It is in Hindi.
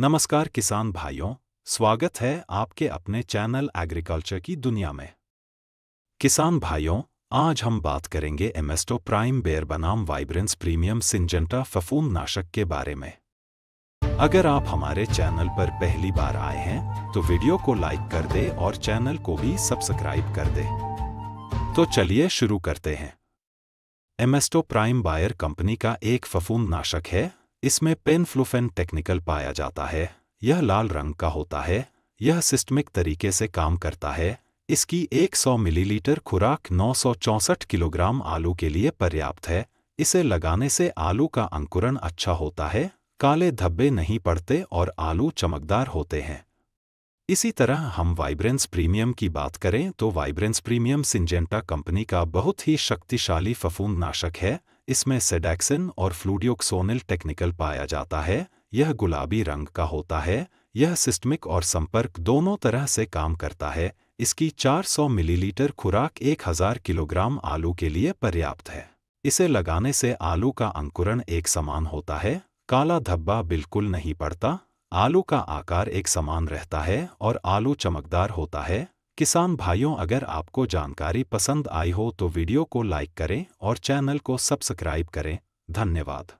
नमस्कार किसान भाइयों स्वागत है आपके अपने चैनल एग्रीकल्चर की दुनिया में किसान भाइयों आज हम बात करेंगे एमेस्टो प्राइम बेयर बनाम वाइब्रेंस प्रीमियम सिंजेंटा फफूम नाशक के बारे में अगर आप हमारे चैनल पर पहली बार आए हैं तो वीडियो को लाइक कर दे और चैनल को भी सब्सक्राइब कर दे तो चलिए शुरू करते हैं एमेस्टो प्राइम बायर कंपनी का एक फफूंद नाशक है इसमें पेनफ्लुफेन टेक्निकल पाया जाता है यह लाल रंग का होता है यह सिस्टमिक तरीके से काम करता है इसकी 100 मिलीलीटर खुराक नौ किलोग्राम आलू के लिए पर्याप्त है इसे लगाने से आलू का अंकुरण अच्छा होता है काले धब्बे नहीं पड़ते और आलू चमकदार होते हैं इसी तरह हम वाइब्रेंस प्रीमियम की बात करें तो वाइब्रेंस प्रीमियम सिंजेंटा कंपनी का बहुत ही शक्तिशाली फफूंदनाशक है इसमें सेडैक्सिन और फ्लूडियोक्सोनिल टेक्निकल पाया जाता है यह गुलाबी रंग का होता है यह सिस्टमिक और संपर्क दोनों तरह से काम करता है इसकी 400 मिलीलीटर खुराक 1000 किलोग्राम आलू के लिए पर्याप्त है इसे लगाने से आलू का अंकुरण एक समान होता है काला धब्बा बिल्कुल नहीं पड़ता आलू का आकार एक समान रहता है और आलू चमकदार होता है किसान भाइयों अगर आपको जानकारी पसंद आई हो तो वीडियो को लाइक करें और चैनल को सब्सक्राइब करें धन्यवाद